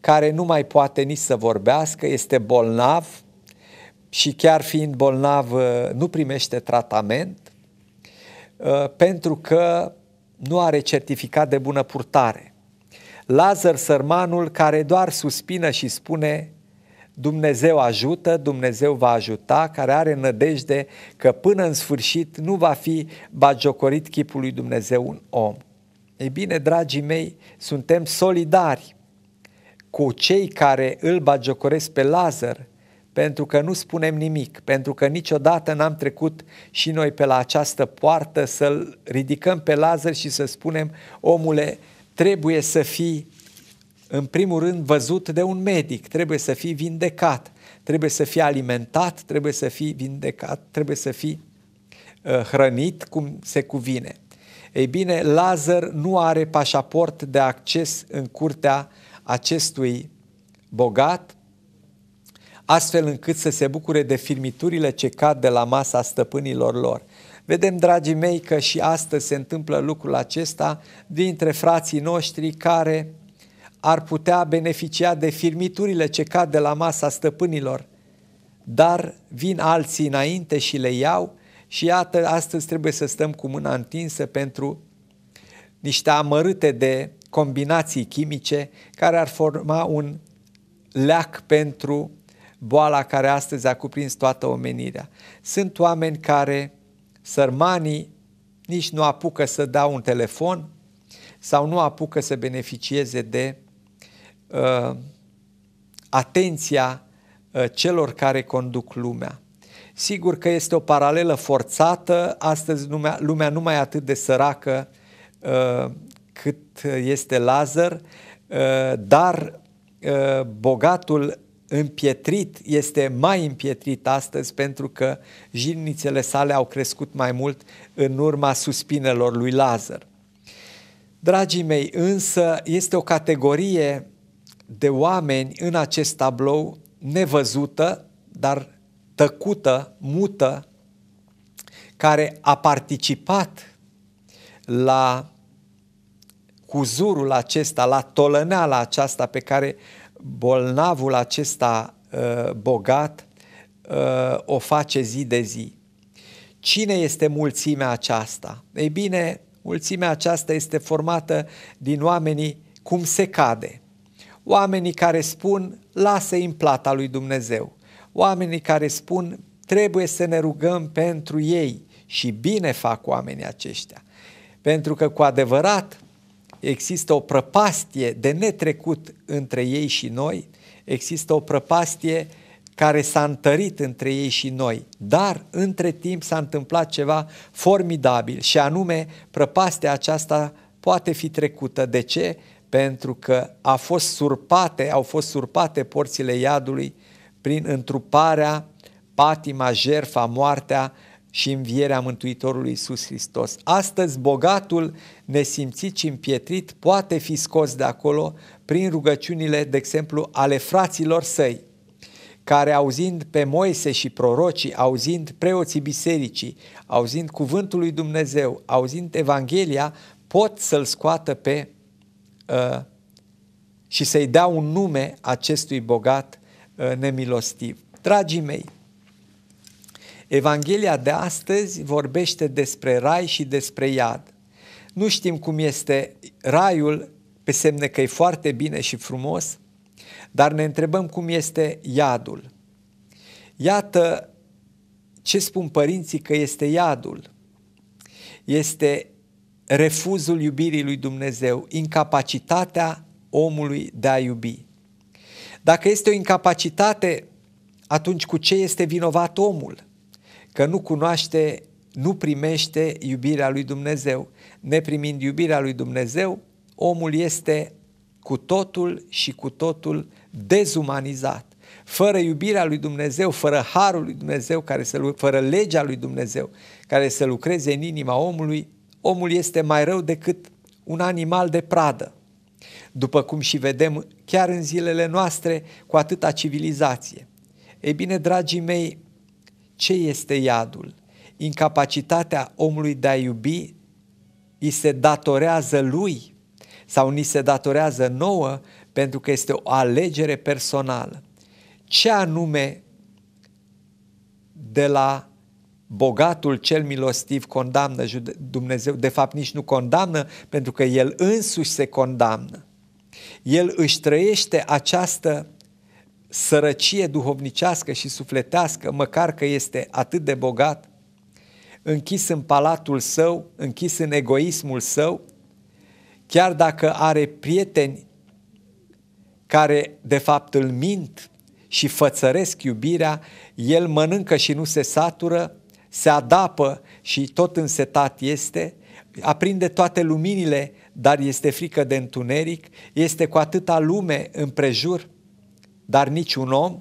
care nu mai poate nici să vorbească, este bolnav și chiar fiind bolnav uh, nu primește tratament uh, pentru că nu are certificat de bună purtare. Lazar sărmanul care doar suspină și spune Dumnezeu ajută, Dumnezeu va ajuta, care are nădejde că până în sfârșit nu va fi bagiocorit chipul lui Dumnezeu un om. Ei bine, dragii mei, suntem solidari cu cei care îl bagiocoresc pe Lazar, pentru că nu spunem nimic, pentru că niciodată n-am trecut și noi pe la această poartă să-l ridicăm pe Lazar și să spunem, omule, trebuie să fii în primul rând, văzut de un medic, trebuie să fii vindecat, trebuie să fii alimentat, trebuie să fii vindecat, trebuie să fii uh, hrănit cum se cuvine. Ei bine, Lazar nu are pașaport de acces în curtea acestui bogat, astfel încât să se bucure de firmiturile ce cad de la masa stăpânilor lor. Vedem, dragii mei, că și astăzi se întâmplă lucrul acesta dintre frații noștri care uh, ar putea beneficia de firmiturile ce cad de la masa stăpânilor, dar vin alții înainte și le iau și iată, astăzi trebuie să stăm cu mâna întinsă pentru niște amărâte de combinații chimice care ar forma un leac pentru boala care astăzi a cuprins toată omenirea. Sunt oameni care, sărmanii, nici nu apucă să dau un telefon sau nu apucă să beneficieze de uh, atenția uh, celor care conduc lumea. Sigur că este o paralelă forțată, astăzi lumea, lumea nu mai e atât de săracă uh, cât este Lazar, uh, dar uh, bogatul împietrit este mai împietrit astăzi pentru că jinnițele sale au crescut mai mult în urma suspinelor lui Lazar. Dragii mei, însă este o categorie de oameni în acest tablou nevăzută, dar tăcută, mută, care a participat la cuzurul acesta, la tolăneala aceasta pe care bolnavul acesta uh, bogat uh, o face zi de zi. Cine este mulțimea aceasta? Ei bine, mulțimea aceasta este formată din oamenii cum se cade – oamenii care spun lasă-i în plata lui Dumnezeu, oamenii care spun trebuie să ne rugăm pentru ei și bine fac oamenii aceștia. Pentru că cu adevărat există o prăpastie de netrecut între ei și noi, există o prăpastie care s-a întărit între ei și noi, dar între timp s-a întâmplat ceva formidabil și anume prăpastia aceasta poate fi trecută. De ce? pentru că a fost surpate, au fost surpate porțile iadului prin întruparea, patima, jerfa, moartea și învierea Mântuitorului Iisus Hristos. Astăzi bogatul nesimțit și împietrit poate fi scos de acolo prin rugăciunile, de exemplu, ale fraților săi, care auzind pe Moise și prorocii, auzind preoții bisericii, auzind cuvântul lui Dumnezeu, auzind Evanghelia, pot să-l scoată pe Uh, și să-i dea un nume acestui bogat uh, nemilostiv. Dragii mei, Evanghelia de astăzi vorbește despre rai și despre iad. Nu știm cum este raiul, pe semne că e foarte bine și frumos, dar ne întrebăm cum este iadul. Iată ce spun părinții că este iadul. Este refuzul iubirii lui Dumnezeu, incapacitatea omului de a iubi. Dacă este o incapacitate, atunci cu ce este vinovat omul? Că nu cunoaște, nu primește iubirea lui Dumnezeu. Neprimind iubirea lui Dumnezeu, omul este cu totul și cu totul dezumanizat. Fără iubirea lui Dumnezeu, fără harul lui Dumnezeu, care să, fără legea lui Dumnezeu, care să lucreze în inima omului, omul este mai rău decât un animal de pradă. După cum și vedem chiar în zilele noastre cu atâta civilizație. Ei bine, dragii mei, ce este iadul? Incapacitatea omului de a iubi îi se datorează lui sau ni se datorează nouă pentru că este o alegere personală. Ce anume de la bogatul cel milostiv condamnă Dumnezeu, de fapt nici nu condamnă, pentru că el însuși se condamnă. El își trăiește această sărăcie duhovnicească și sufletească, măcar că este atât de bogat, închis în palatul său, închis în egoismul său, chiar dacă are prieteni care de fapt îl mint și fățăresc iubirea, el mănâncă și nu se satură, se adapă și tot însetat este, aprinde toate luminile, dar este frică de întuneric, este cu atâta lume împrejur, dar niciun om,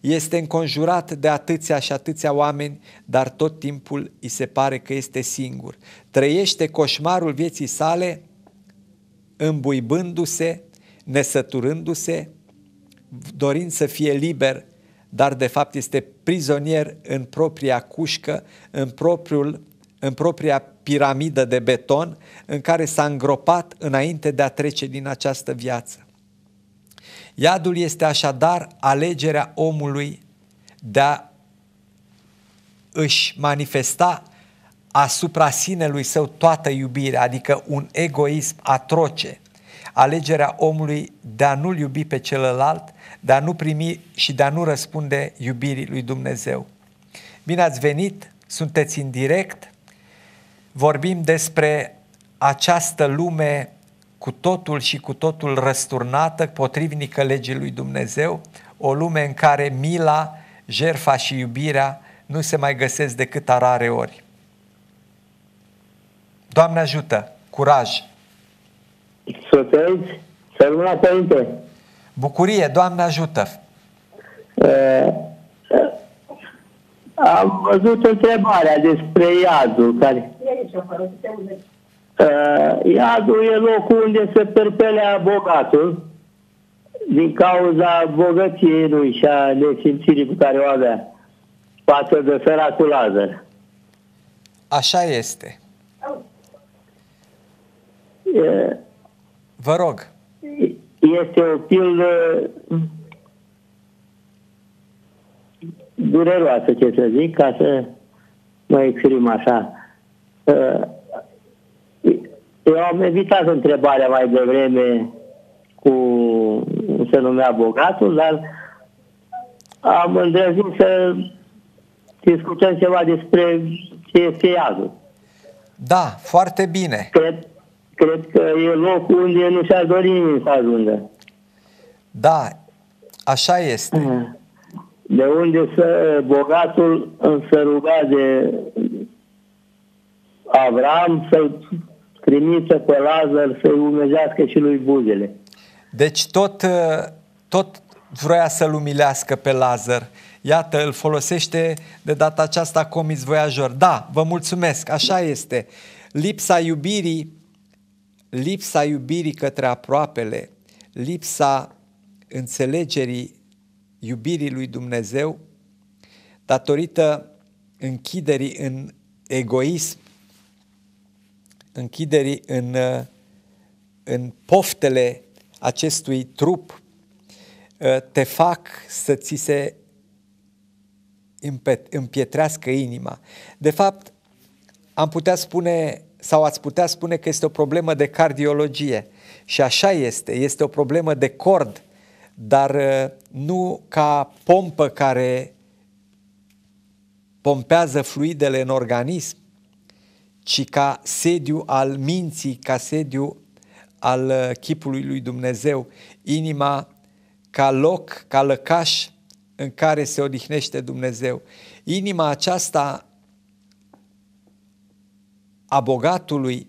este înconjurat de atâția și atâția oameni, dar tot timpul îi se pare că este singur. Trăiește coșmarul vieții sale îmbuibându-se, nesăturându-se, dorind să fie liber dar de fapt este prizonier în propria cușcă, în, propriul, în propria piramidă de beton în care s-a îngropat înainte de a trece din această viață. Iadul este așadar alegerea omului de a își manifesta asupra sinelui său toată iubirea, adică un egoism atroce, alegerea omului de a nu-l iubi pe celălalt, de a nu primi și de a nu răspunde iubirii lui Dumnezeu. Bine ați venit, sunteți în direct, vorbim despre această lume cu totul și cu totul răsturnată, potrivnică legii lui Dumnezeu, o lume în care mila, jerfa și iubirea nu se mai găsesc decât a rare ori. Doamne ajută, curaj! Să trăiți, să rămână Bucurie, Doamne ajută! E, am văzut întrebarea despre iadul care... E, iadul e locul unde se perpelea bogatul din cauza bogăției lui și a nesimțirii pe care o avea față de săracul Lazar. Așa este. E, Vă rog este o pildă uh, dureroasă, ce să zic, ca să mă exprim așa. Uh, eu am evitat întrebarea mai devreme cu se numea bogatul, dar am îndrăzit să discutăm ceva despre ce este iadul. Da, foarte bine. Cred, cred că e locul unde nu și-ar dori nimeni să ajungă. Da, așa este. De unde să bogatul însă ruga de Avram să-l trimită pe Lazar să-i umezească și lui buzele. Deci tot, ă, tot vroia să-l umilească pe Lazar. Iată, îl folosește de data aceasta comis voiajor. Da, vă mulțumesc, așa este. Lipsa iubirii lipsa iubirii către aproapele, lipsa înțelegerii iubirii lui Dumnezeu, datorită închiderii în egoism, închiderii în, în poftele acestui trup, te fac să ți se împietrească inima. De fapt, am putea spune sau ați putea spune că este o problemă de cardiologie. Și așa este, este o problemă de cord, dar uh, nu ca pompă care pompează fluidele în organism, ci ca sediu al minții, ca sediu al uh, chipului lui Dumnezeu, inima ca loc, ca lăcaș în care se odihnește Dumnezeu. Inima aceasta a bogatului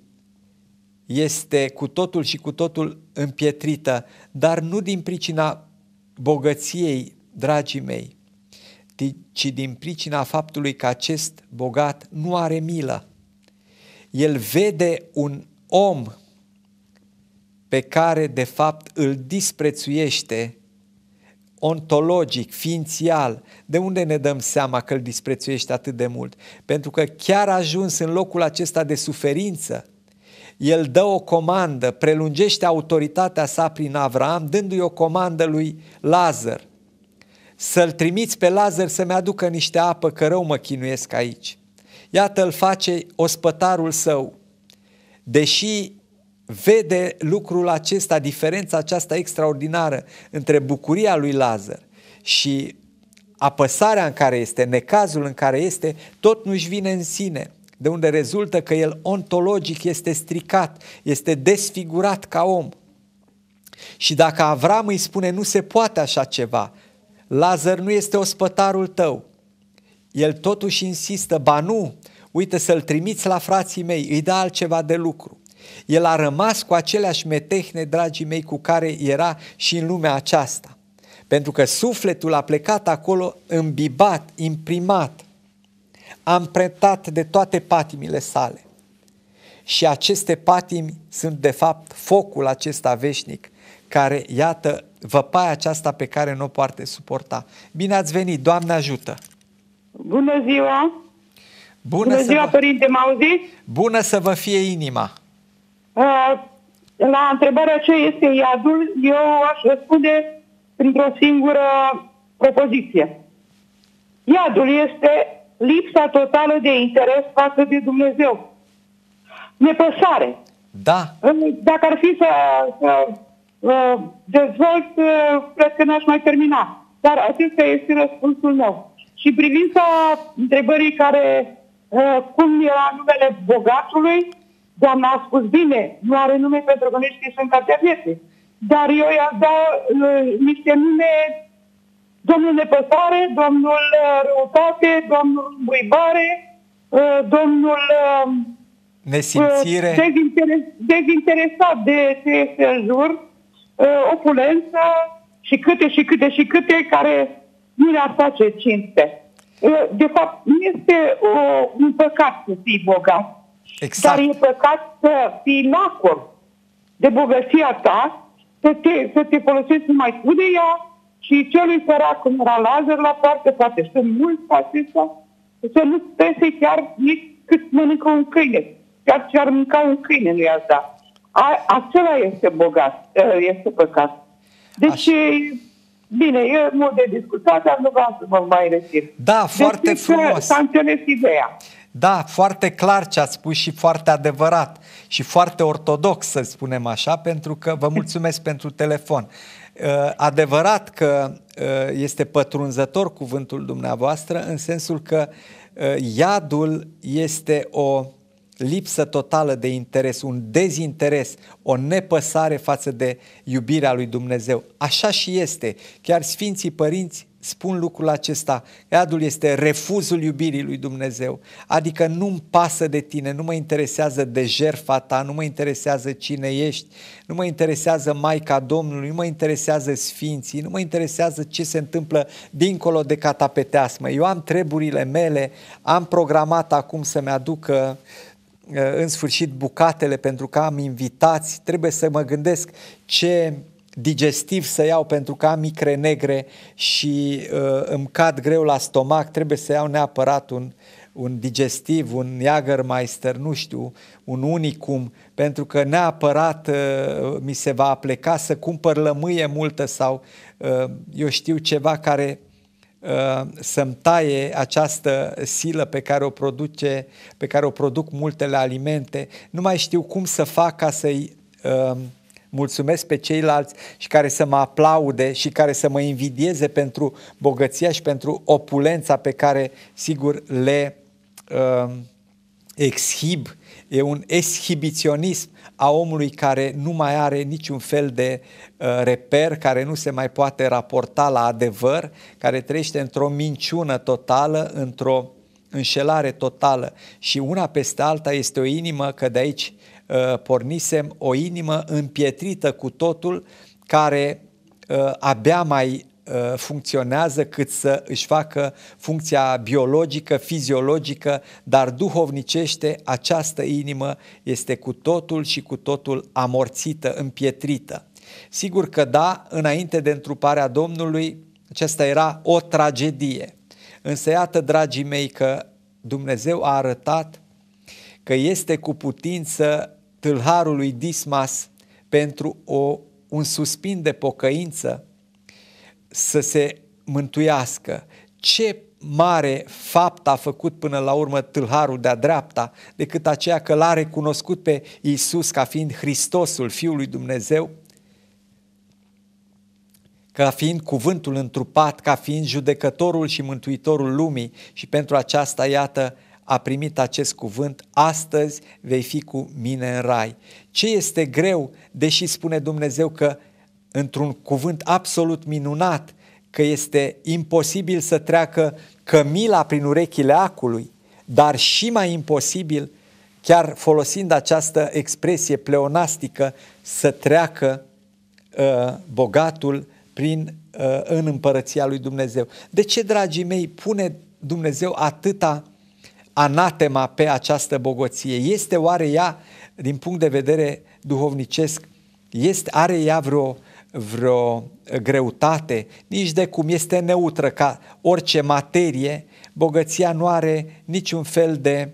este cu totul și cu totul împietrită, dar nu din pricina bogăției, dragii mei, ci din pricina faptului că acest bogat nu are milă. El vede un om pe care de fapt îl disprețuiește ontologic, ființial, de unde ne dăm seama că îl disprețuiești atât de mult? Pentru că chiar ajuns în locul acesta de suferință, el dă o comandă, prelungește autoritatea sa prin Avram, dându-i o comandă lui Lazar. Să-l trimiți pe Lazar să-mi aducă niște apă, că rău mă chinuiesc aici. Iată, îl face ospătarul său. Deși vede lucrul acesta, diferența aceasta extraordinară între bucuria lui Lazar și apăsarea în care este, necazul în care este, tot nu-și vine în sine, de unde rezultă că el ontologic este stricat, este desfigurat ca om. Și dacă Avram îi spune nu se poate așa ceva, Lazar nu este ospătarul tău, el totuși insistă, ba nu, uite să-l trimiți la frații mei, îi dă altceva de lucru. El a rămas cu aceleași metehne, dragii mei, cu care era și în lumea aceasta. Pentru că sufletul a plecat acolo îmbibat, imprimat, amprentat de toate patimile sale. Și aceste patimi sunt de fapt focul acesta veșnic care, iată, văpaia aceasta pe care nu o poate suporta. Bine ați venit, Doamne ajută! Bună ziua! Bună, Bună ziua, vă... părinte, m-auziți? Bună să vă fie inima! Uh, la întrebarea ce este iadul, eu aș răspunde printr-o singură propoziție. Iadul este lipsa totală de interes față de Dumnezeu. Nepăsare. Da. Dacă ar fi să, să uh, dezvolt, uh, cred că n-aș mai termina. Dar acesta este răspunsul meu. Și privința întrebării care, cum era numele bogatului, Doamna a spus bine, nu are nume pentru că nu știe sunt alternate. Dar eu i-am dat uh, niște nume domnul Nepăsare, domnul uh, Răutate, domnul Buibare, uh, domnul uh, Nesimțire. Uh, Dezinteres, dezinteresat de ce este în jur, uh, opulență și câte și câte și câte care nu le-ar face cinste. De fapt, nu este o, un păcat să fii bogat Exact. Dar e păcat să fii lacom de bogăția ta, să te, să te folosești numai cu de ea și celui sărac, cum era laser la parte, poate sunt mult acestea, să nu spese chiar nici cât mănâncă un câine. Chiar ce ar mânca un câine nu i-aș da. A, acela este bogat, ă, este păcat. Deci, Așa. bine, e mod de discutat, dar nu vreau să mă mai refer. Da, deci, foarte deci, frumos. S-a înțeles ideea. Da, foarte clar ce ați spus și foarte adevărat și foarte ortodox, să spunem așa, pentru că vă mulțumesc pentru telefon. Uh, adevărat că uh, este pătrunzător cuvântul dumneavoastră în sensul că uh, iadul este o lipsă totală de interes, un dezinteres, o nepăsare față de iubirea lui Dumnezeu. Așa și este. Chiar Sfinții Părinți spun lucrul acesta. Iadul este refuzul iubirii lui Dumnezeu. Adică nu-mi pasă de tine, nu mă interesează de jerfa ta, nu mă interesează cine ești, nu mă interesează Maica Domnului, nu mă interesează sfinții, nu mă interesează ce se întâmplă dincolo de catapeteasmă. Eu am treburile mele, am programat acum să-mi aducă uh, în sfârșit bucatele pentru că am invitați, trebuie să mă gândesc ce digestiv să iau pentru că am micre negre și uh, îmi cad greu la stomac, trebuie să iau neapărat un, un digestiv, un Jagermeister, nu știu, un unicum, pentru că neapărat uh, mi se va apleca să cumpăr lămâie multă sau uh, eu știu ceva care uh, să-mi taie această silă pe care o produce, pe care o produc multele alimente. Nu mai știu cum să fac ca să-i uh, mulțumesc pe ceilalți și care să mă aplaude și care să mă invidieze pentru bogăția și pentru opulența pe care, sigur, le uh, exhib. E un exhibiționism a omului care nu mai are niciun fel de uh, reper, care nu se mai poate raporta la adevăr, care trăiește într-o minciună totală, într-o înșelare totală și una peste alta este o inimă, că de aici Uh, pornisem o inimă împietrită cu totul care uh, abia mai uh, funcționează cât să își facă funcția biologică, fiziologică, dar duhovnicește această inimă este cu totul și cu totul amorțită, împietrită. Sigur că da, înainte de întruparea Domnului, aceasta era o tragedie. Însă iată, dragii mei, că Dumnezeu a arătat că este cu putință tâlharului lui Dismas pentru o, un suspin de pocăință să se mântuiască. Ce mare fapt a făcut până la urmă tâlharul de-a dreapta decât aceea că l-a recunoscut pe Iisus ca fiind Hristosul Fiul lui Dumnezeu, ca fiind cuvântul întrupat, ca fiind judecătorul și mântuitorul lumii și pentru aceasta, iată, a primit acest cuvânt, astăzi vei fi cu mine în rai. Ce este greu, deși spune Dumnezeu că într-un cuvânt absolut minunat, că este imposibil să treacă cămila prin urechile acului, dar și mai imposibil, chiar folosind această expresie pleonastică, să treacă uh, bogatul prin, uh, în împărăția lui Dumnezeu. De ce, dragii mei, pune Dumnezeu atâta anatema pe această bogăție? Este oare ea, din punct de vedere duhovnicesc, este, are ea vreo, vreo greutate? Nici de cum este neutră ca orice materie, bogăția nu are niciun fel de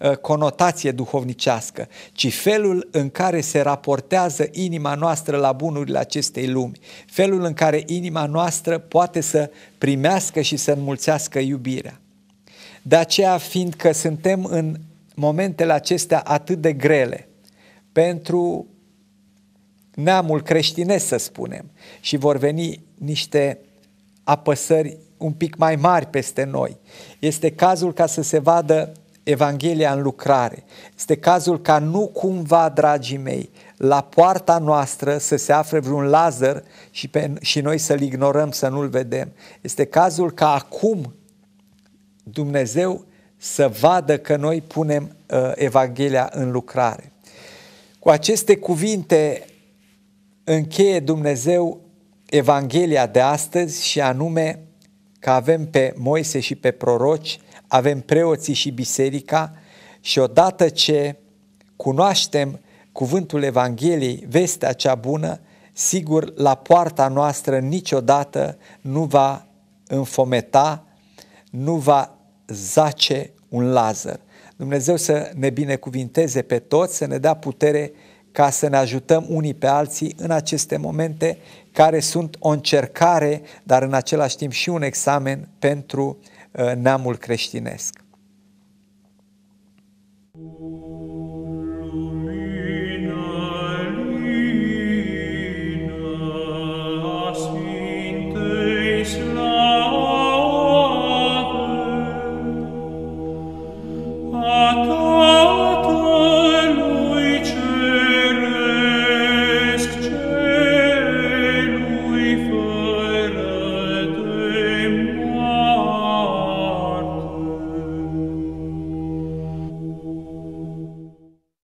ă, conotație duhovnicească, ci felul în care se raportează inima noastră la bunurile acestei lumi, felul în care inima noastră poate să primească și să înmulțească iubirea. De aceea, fiindcă suntem în momentele acestea atât de grele pentru neamul creștinesc, să spunem, și vor veni niște apăsări un pic mai mari peste noi. Este cazul ca să se vadă Evanghelia în lucrare. Este cazul ca nu cumva, dragii mei, la poarta noastră să se afle vreun laser și, pe, și noi să-l ignorăm, să nu-l vedem. Este cazul ca acum Dumnezeu să vadă că noi punem uh, Evanghelia în lucrare. Cu aceste cuvinte încheie Dumnezeu Evanghelia de astăzi și anume că avem pe Moise și pe proroci, avem preoții și biserica și odată ce cunoaștem cuvântul Evangheliei, vestea cea bună, sigur la poarta noastră niciodată nu va înfometa nu va zace un lazăr. Dumnezeu să ne binecuvinteze pe toți, să ne dea putere ca să ne ajutăm unii pe alții în aceste momente care sunt o încercare, dar în același timp și un examen pentru uh, neamul creștinesc. Thank you. Amen.